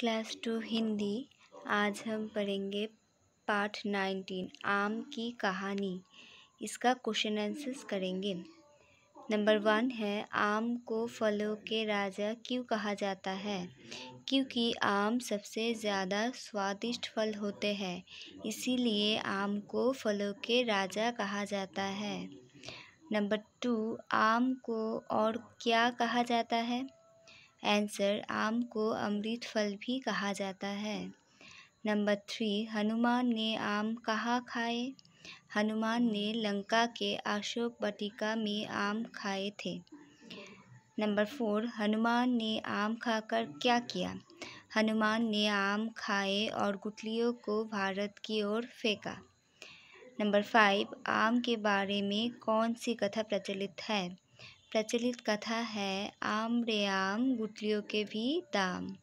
class to Hindi आज हम पढ़ेंगे पार्ट नाइनटीन आम की कहानी इसका क्वेश्चन आंसर्स करेंगे नंबर वन है आम को फलों के राजा क्यों कहा जाता है क्योंकि आम सबसे ज़्यादा स्वादिष्ट फल होते हैं इसीलिए आम को फलों के राजा कहा जाता है नंबर टू आम को और क्या कहा जाता है आंसर आम को अमृत फल भी कहा जाता है नंबर थ्री हनुमान ने आम कहाँ खाए हनुमान ने लंका के अशोक बटिका में आम खाए थे नंबर फोर हनुमान ने आम खाकर क्या किया हनुमान ने आम खाए और गुटलियों को भारत की ओर फेंका नंबर फाइव आम के बारे में कौन सी कथा प्रचलित है प्रचलित कथा है आम रे आम गुटलियों के भी दाम